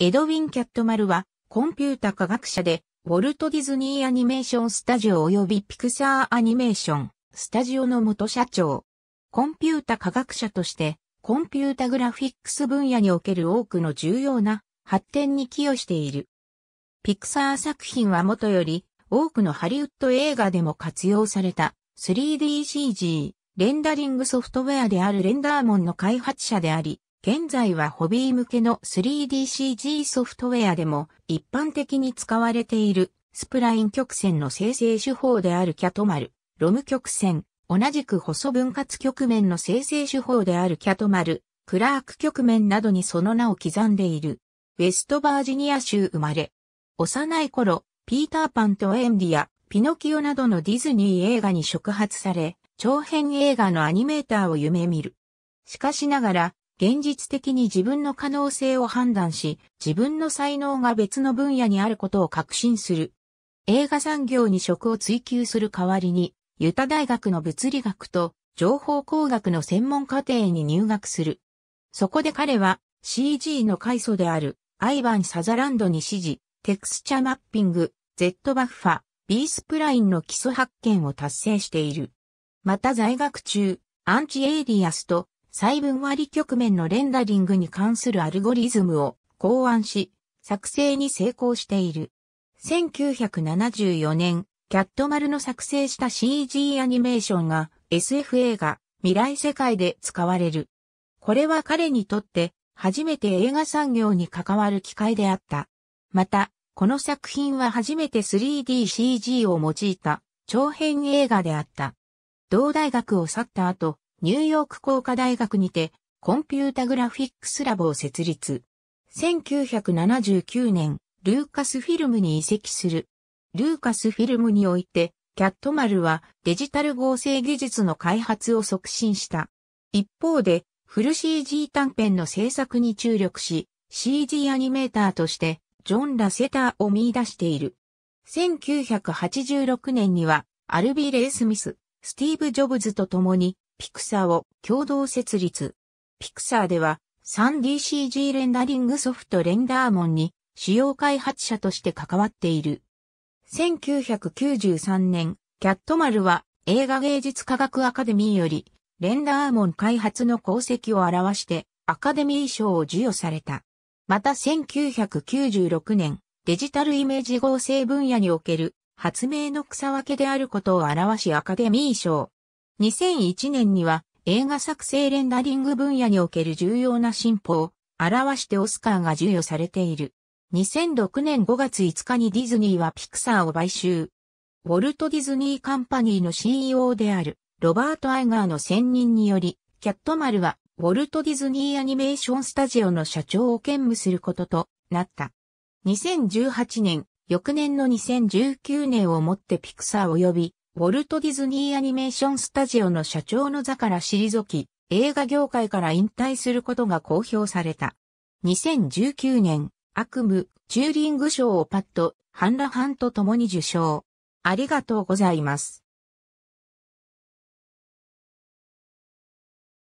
エドウィン・キャットマルは、コンピュータ科学者で、ウォルト・ディズニー・アニメーション・スタジオ及びピクサー・アニメーション・スタジオの元社長。コンピュータ科学者として、コンピュータグラフィックス分野における多くの重要な発展に寄与している。ピクサー作品はもとより、多くのハリウッド映画でも活用された 3DCG、レンダリングソフトウェアであるレンダーモンの開発者であり、現在はホビー向けの 3DCG ソフトウェアでも一般的に使われているスプライン曲線の生成手法であるキャトマル、ロム曲線、同じく細分割局面の生成手法であるキャトマル、クラーク局面などにその名を刻んでいる。ウェストバージニア州生まれ。幼い頃、ピーターパンとエンディア、ピノキオなどのディズニー映画に触発され、長編映画のアニメーターを夢見る。しかしながら、現実的に自分の可能性を判断し、自分の才能が別の分野にあることを確信する。映画産業に職を追求する代わりに、ユタ大学の物理学と情報工学の専門課程に入学する。そこで彼は CG の階祖であるアイバン・サザランドに指示、テクスチャマッピング、Z バッファ、B スプラインの基礎発見を達成している。また在学中、アンチエイリアスと細分割局面のレンダリングに関するアルゴリズムを考案し、作成に成功している。1974年、キャットマルの作成した CG アニメーションが SF 映画未来世界で使われる。これは彼にとって初めて映画産業に関わる機会であった。また、この作品は初めて 3DCG を用いた長編映画であった。同大学を去った後、ニューヨーク工科大学にて、コンピュータグラフィックスラボを設立。1979年、ルーカスフィルムに移籍する。ルーカスフィルムにおいて、キャットマルはデジタル合成技術の開発を促進した。一方で、フル CG 短編の制作に注力し、CG アニメーターとして、ジョン・ラセターを見出している。1986年には、アルビレイ・スミス、スティーブ・ジョブズと共に、ピクサーを共同設立。ピクサーでは 3DCG レンダリングソフトレンダーモンに主要開発者として関わっている。1993年、キャットマルは映画芸術科学アカデミーよりレンダーモン開発の功績を表してアカデミー賞を授与された。また1996年、デジタルイメージ合成分野における発明の草分けであることを表しアカデミー賞、2001年には映画作成レンダリング分野における重要な進歩を表してオスカーが授与されている。2006年5月5日にディズニーはピクサーを買収。ウォルト・ディズニー・カンパニーの CEO であるロバート・アイガーの選任により、キャットマルはウォルト・ディズニー・アニメーション・スタジオの社長を兼務することとなった。2018年、翌年の2019年をもってピクサー及びウォルト・ディズニー・アニメーション・スタジオの社長の座から退き、映画業界から引退することが公表された。2019年、悪夢、チューリング賞をパッド、ハンラハンと共に受賞。ありがとうございます。